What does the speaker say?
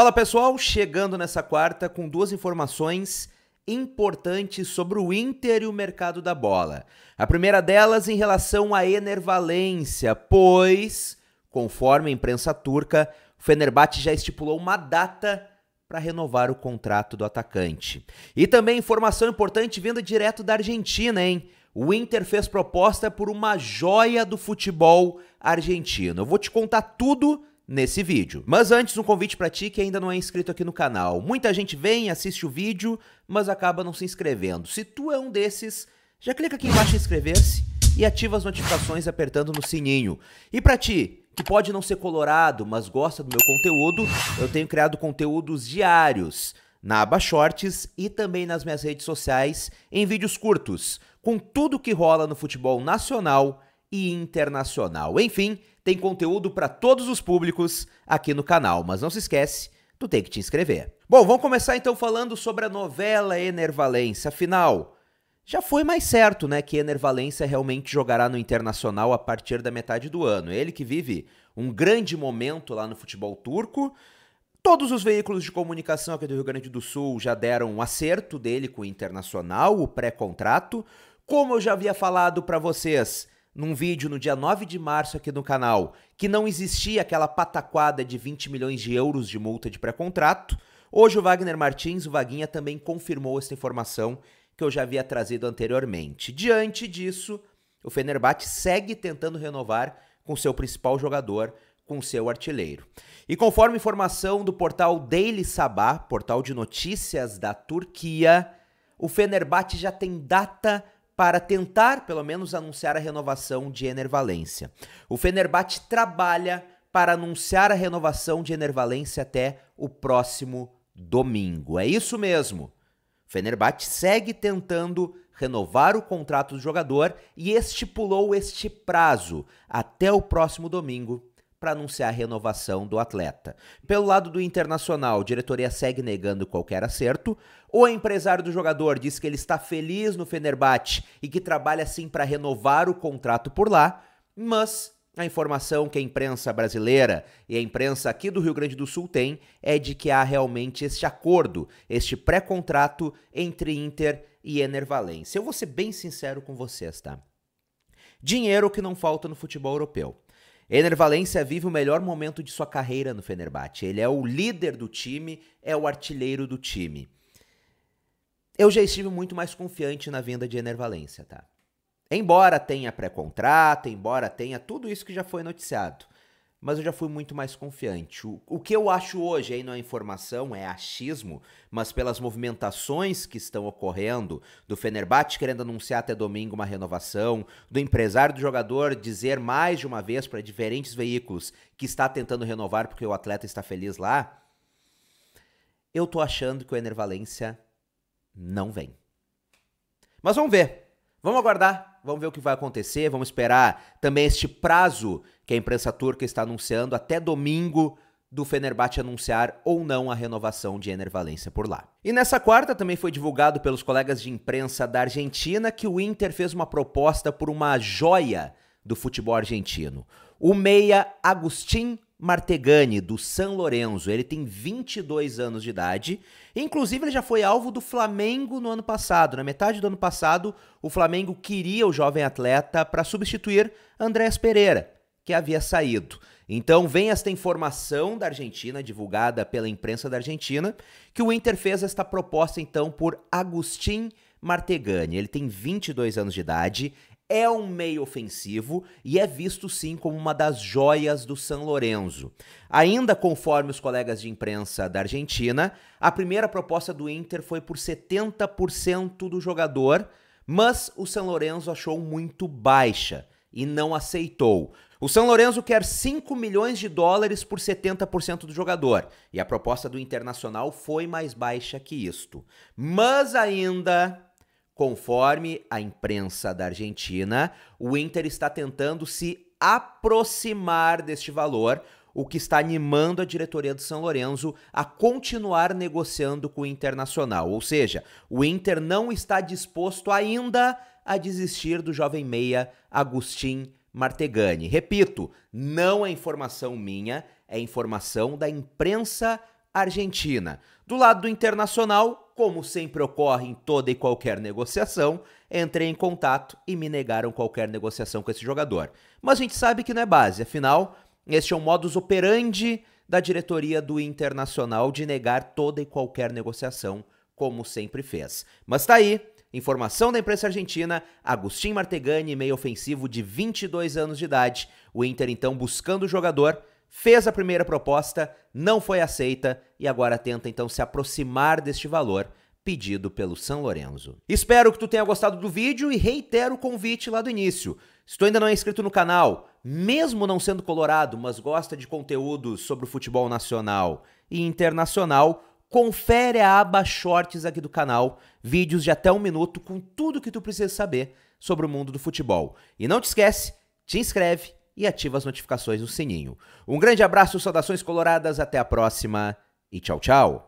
Fala pessoal, chegando nessa quarta com duas informações importantes sobre o Inter e o mercado da bola. A primeira delas em relação à Enervalência, pois, conforme a imprensa turca, o Fenerbahçe já estipulou uma data para renovar o contrato do atacante. E também informação importante vinda direto da Argentina, hein? O Inter fez proposta por uma joia do futebol argentino. Eu vou te contar tudo nesse vídeo. Mas antes, um convite para ti que ainda não é inscrito aqui no canal. Muita gente vem, assiste o vídeo, mas acaba não se inscrevendo. Se tu é um desses, já clica aqui embaixo em inscrever-se e ativa as notificações apertando no sininho. E para ti, que pode não ser colorado, mas gosta do meu conteúdo, eu tenho criado conteúdos diários na aba Shorts e também nas minhas redes sociais em vídeos curtos, com tudo que rola no futebol nacional e internacional. Enfim, tem conteúdo para todos os públicos aqui no canal, mas não se esquece, tu tem que te inscrever. Bom, vamos começar então falando sobre a novela Enervalência. Afinal, já foi mais certo, né, que Enervalência realmente jogará no Internacional a partir da metade do ano. É ele que vive um grande momento lá no futebol turco. Todos os veículos de comunicação aqui do Rio Grande do Sul já deram um acerto dele com o Internacional, o pré-contrato. Como eu já havia falado para vocês, num vídeo no dia 9 de março aqui no canal que não existia aquela pataquada de 20 milhões de euros de multa de pré-contrato. Hoje o Wagner Martins, o Vaguinha, também confirmou essa informação que eu já havia trazido anteriormente. Diante disso, o Fenerbahçe segue tentando renovar com seu principal jogador, com seu artilheiro. E conforme informação do portal Daily Sabah, portal de notícias da Turquia, o Fenerbahçe já tem data para tentar, pelo menos, anunciar a renovação de Enervalência. Valência. O Fenerbahçe trabalha para anunciar a renovação de Enervalência Valência até o próximo domingo. É isso mesmo. O Fenerbahçe segue tentando renovar o contrato do jogador e estipulou este prazo até o próximo domingo, para anunciar a renovação do atleta. Pelo lado do Internacional, a diretoria segue negando qualquer acerto. O empresário do jogador diz que ele está feliz no Fenerbahçe e que trabalha sim para renovar o contrato por lá, mas a informação que a imprensa brasileira e a imprensa aqui do Rio Grande do Sul tem é de que há realmente este acordo, este pré-contrato entre Inter e Enervalência. Eu vou ser bem sincero com vocês, tá? Dinheiro que não falta no futebol europeu. Ener Valencia vive o melhor momento de sua carreira no Fenerbahçe. Ele é o líder do time, é o artilheiro do time. Eu já estive muito mais confiante na venda de Ener Valencia, tá? Embora tenha pré-contrato, embora tenha tudo isso que já foi noticiado mas eu já fui muito mais confiante. O, o que eu acho hoje aí não é informação, é achismo, mas pelas movimentações que estão ocorrendo, do Fenerbahçe querendo anunciar até domingo uma renovação, do empresário do jogador dizer mais de uma vez para diferentes veículos que está tentando renovar porque o atleta está feliz lá, eu tô achando que o Enervalência não vem. Mas vamos ver. Vamos aguardar Vamos ver o que vai acontecer, vamos esperar também este prazo que a imprensa turca está anunciando até domingo do Fenerbahçe anunciar ou não a renovação de Ener Valência por lá. E nessa quarta também foi divulgado pelos colegas de imprensa da Argentina que o Inter fez uma proposta por uma joia do futebol argentino, o meia Agustin Martegani, do San Lorenzo. Ele tem 22 anos de idade. Inclusive, ele já foi alvo do Flamengo no ano passado. Na metade do ano passado, o Flamengo queria o jovem atleta para substituir Andrés Pereira, que havia saído. Então, vem esta informação da Argentina, divulgada pela imprensa da Argentina, que o Inter fez esta proposta, então, por Agustin Martegani. Ele tem 22 anos de idade, é um meio ofensivo e é visto sim como uma das joias do San Lorenzo. Ainda conforme os colegas de imprensa da Argentina, a primeira proposta do Inter foi por 70% do jogador, mas o San Lorenzo achou muito baixa e não aceitou. O São Lourenço quer 5 milhões de dólares por 70% do jogador, e a proposta do Internacional foi mais baixa que isto. Mas ainda Conforme a imprensa da Argentina, o Inter está tentando se aproximar deste valor, o que está animando a diretoria do São Lourenço a continuar negociando com o Internacional. Ou seja, o Inter não está disposto ainda a desistir do jovem meia Agustin Martegani. Repito, não é informação minha, é informação da imprensa argentina. Do lado do Internacional, como sempre ocorre em toda e qualquer negociação, entrei em contato e me negaram qualquer negociação com esse jogador. Mas a gente sabe que não é base, afinal, este é um modus operandi da diretoria do Internacional de negar toda e qualquer negociação, como sempre fez. Mas tá aí, Informação da imprensa argentina, Agustin Martegani, meio ofensivo de 22 anos de idade. O Inter então buscando o jogador fez a primeira proposta, não foi aceita e agora tenta então se aproximar deste valor pedido pelo São Lourenço. Espero que tu tenha gostado do vídeo e reitero o convite lá do início. Se tu ainda não é inscrito no canal, mesmo não sendo colorado, mas gosta de conteúdos sobre o futebol nacional e internacional, confere a aba Shorts aqui do canal, vídeos de até um minuto com tudo que tu precisa saber sobre o mundo do futebol. E não te esquece, te inscreve e ativa as notificações no sininho. Um grande abraço, saudações coloradas, até a próxima e tchau, tchau!